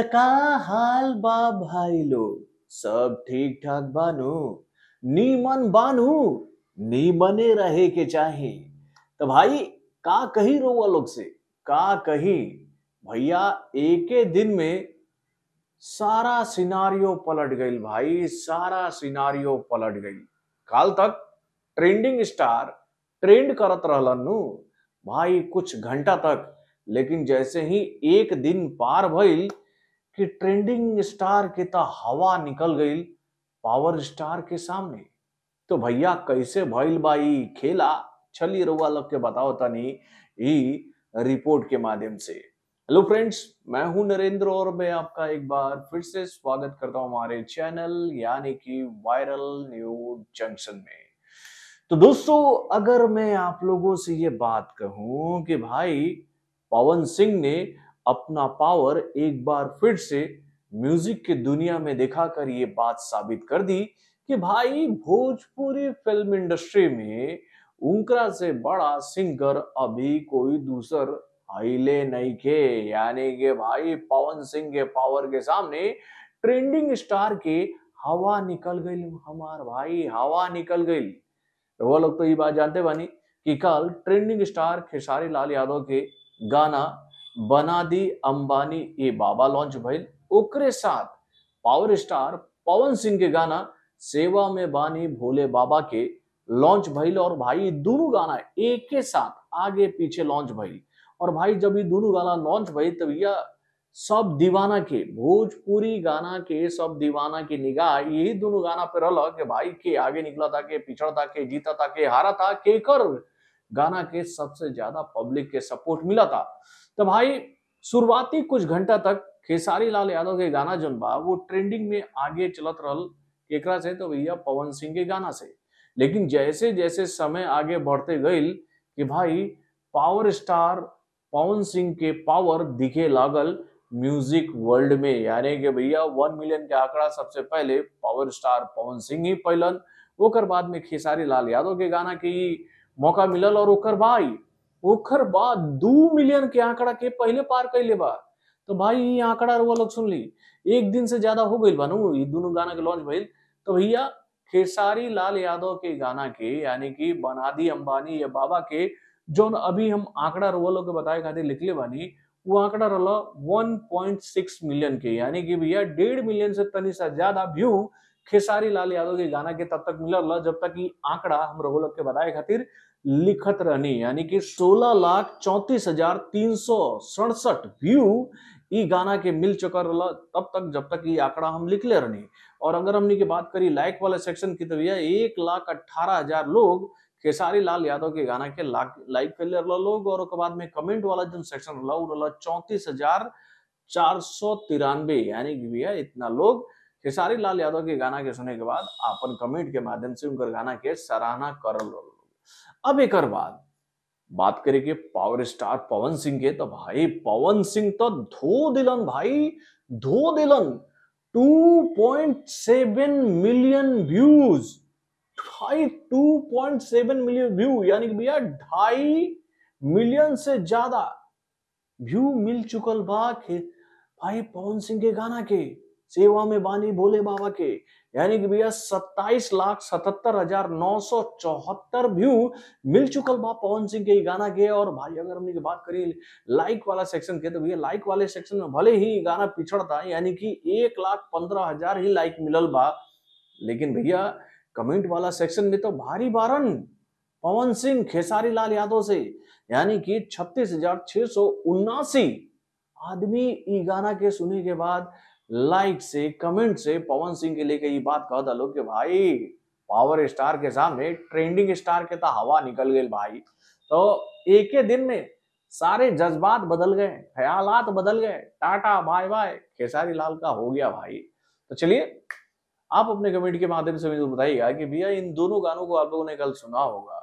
तका तो हाल बा भाई लोग सब ठीक ठाक बानू नीमन बानू नीमने रहे के चाहे तो भाई का कही रोवा लोग से का कही भैया एक दिन में सारा सिनारियो पलट गई भाई सारा सिनारियो पलट गई काल तक ट्रेंडिंग स्टार ट्रेंड करत रहलनु भाई कुछ घंटा तक लेकिन जैसे ही एक दिन पार भइल कि ट्रेंडिंग स्टार के तो हवा निकल गई पावर स्टार के सामने तो भैया कैसे भइल बाई खेला चलिए रुआ लग के बताओ तनी रिपोर्ट के माध्यम से हेलो फ्रेंड्स मैं हूं नरेंद्र और मैं आपका एक बार फिर से स्वागत करता हूं हमारे चैनल यानी कि वायरल न्यूज जंक्शन में तो दोस्तों अगर मैं आप लोगों से ये बात कहूं कि भाई पवन सिंह ने अपना पावर एक बार फिर से म्यूजिक की दुनिया में दिखाकर ये बात साबित कर दी कि भाई भोजपुरी फिल्म इंडस्ट्री में उंकरा से बड़ा सिंगर अभी कोई दूसर हिले नहीं के यानी के भाई पवन सिंह के पावर के सामने ट्रेंडिंग स्टार के हवा निकल गई हमार भाई हवा निकल गई तो वो लोग तो ये बात जानते बानी कि कल ट्रेंडिंग स्टार खेसारी लाल यादव के गाना दी अंबानी ये बाबा लॉन्च भइल ओकरे साथ पावर स्टार पवन सिंह के गाना सेवा में बानी भोले बाबा के लॉन्च भइल और भाई दोनों गाना एक के साथ आगे पीछे लॉन्च भइल और भाई जब ये दोनों गाना लॉन्च भइल तब यह सब दीवाना के भोजपुरी गाना के सब दीवाना की निगाह यही दोनों गाना पे रहा कि भाई के आगे निकला था के पिछड़ा था के जीता था के हारा था के कर गाना के सबसे ज्यादा पब्लिक के सपोर्ट मिला था तो भाई शुरुआती कुछ घंटा तक खेसारी लाल यादव के गाना जो बा वो ट्रेंडिंग में आगे चलत रहा एक से तो भैया पवन सिंह के गाना से लेकिन जैसे जैसे समय आगे बढ़ते गई कि भाई पावर स्टार पवन सिंह के पावर दिखे लागल म्यूजिक वर्ल्ड में यानी कि भैया वन मिलियन के आंकड़ा सबसे पहले पावर स्टार पवन सिंह ही पैलन कर बाद में खेसारी लाल यादव के गाना की मौका मिलल और ओकर भाई ओकर बाद दू मिलियन के आंकड़ा के पहले पार कैले बा तो भाई ये आंकड़ा रुआ लोग सुन ली एक दिन से ज्यादा हो गई बनू ये दोनों गाना के लॉन्च भइल तो भैया खेसारी लाल यादव के गाना के यानी कि बनादी अंबानी या बाबा के जो अभी हम आंकड़ा रुआ लोग बताए खातिर ले बानी वो आंकड़ा रहा सिक्स मिलियन के यानी कि भैया डेढ़ मिलियन से तनी सा ज्यादा व्यू खेसारी लाल यादव के गाना के तब तक रहा जब तक ये आंकड़ा हम रोवा लोग के बताए खातिर लिखत रहनी यानी कि सोलह लाख चौंतीस हजार तीन सौ सड़सठ व्यू ई गाना के मिल चुका रहा तब तक जब तक ये आंकड़ा हम लिख ले रहनी और अगर हमने की बात करी लाइक वाले सेक्शन की तो भैया एक लाख अट्ठारह हजार लोग खेसारी लाल यादव के गाना के लाइक कर ले रहा लोग और उसके बाद में कमेंट वाला जो सेक्शन रहा वो रहा चौंतीस हजार चार सौ तिरानवे यानी कि भैया इतना लोग खेसारी लाल यादव के गाना के सुने के बाद अपन कमेंट के माध्यम से उनका गाना के सराहना कर लो अब एक बाद बात करेंगे पावर स्टार पवन सिंह के तो भाई पवन सिंह तो धो दिलन भाई धो दिलन 2.7 मिलियन व्यूज भाई 2.7 मिलियन व्यू यानी कि भैया ढाई मिलियन से ज्यादा व्यू मिल चुकल बा भाई पवन सिंह के गाना के सेवा में बानी भोले बाबा के यानी कि भैया सत्ताईस लाख सतहत्तर हजार नौ सौ चौहत्तर व्यू मिल चुकल बा पवन सिंह के गाना के और भाई अगर हमने की बात करी लाइक वाला सेक्शन के तो भैया लाइक वाले सेक्शन में भले ही गाना पिछड़ था यानी कि एक लाख पंद्रह हजार ही लाइक मिलल बा लेकिन भैया कमेंट वाला सेक्शन में तो भारी बारन पवन सिंह खेसारी लाल यादव से यानी कि छत्तीस आदमी ई गाना के सुने के बाद लाइक से कमेंट से पवन सिंह के लेके ये बात कह दलो कि भाई पावर स्टार के सामने ट्रेंडिंग स्टार के तो हवा निकल गई भाई तो एक ही दिन में सारे जज्बात बदल गए ख्यालात बदल गए tata bye bye Khesari Lal का हो गया भाई तो चलिए आप अपने कमेंट के माध्यम से मुझे बताइएगा कि भैया इन दोनों गानों को आप लोगों ने कल सुना होगा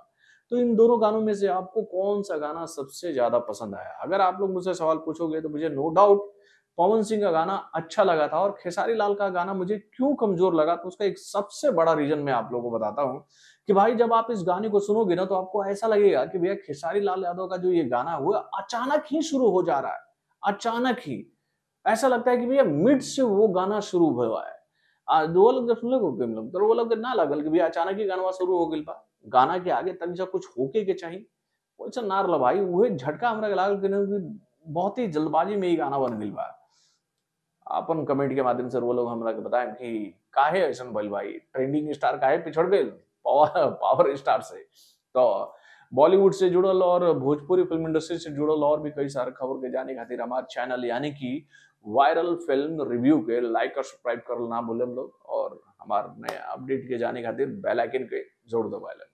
तो इन दोनों गानों में से आपको कौन सा गाना सबसे ज्यादा पसंद आया अगर आप लोग मुझसे सवाल पूछोगे तो मुझे नो डाउट पवन सिंह का गाना अच्छा लगा था और खेसारी लाल का गाना मुझे क्यों कमजोर लगा तो उसका एक सबसे बड़ा रीजन मैं आप लोगों को बताता हूँ कि भाई जब आप इस गाने को सुनोगे ना तो आपको ऐसा लगेगा कि भैया खेसारी लाल यादव का जो ये गाना हुआ अचानक ही शुरू हो जा रहा है अचानक ही ऐसा लगता है कि भैया मिड से वो गाना शुरू हुआ है वो लोग जब सुन लोग मतलब तो वो लोग ना लगल कि भैया अचानक ही गाना शुरू हो गई गाना के आगे जब कुछ होके के चाहिए वैसे नार लभाई वह झटका हमारा लागल कि बहुत ही जल्दबाजी में ही गाना बन गिल पा अपन कमेंट के माध्यम से वो लोग हमारा बताए बताएं कि काहे ऐसा भल भाई ट्रेंडिंग स्टार काहे पिछड़ गए पावर पावर स्टार से तो बॉलीवुड से जुड़ल और भोजपुरी फिल्म इंडस्ट्री से जुड़ल और भी कई सारे खबर के जाने खातिर हमारे चैनल यानी कि वायरल फिल्म रिव्यू के लाइक और सब्सक्राइब कर ना भूलें लोग और हमारे नए अपडेट के जाने खातिर बेल आइकन के जरूर दबाए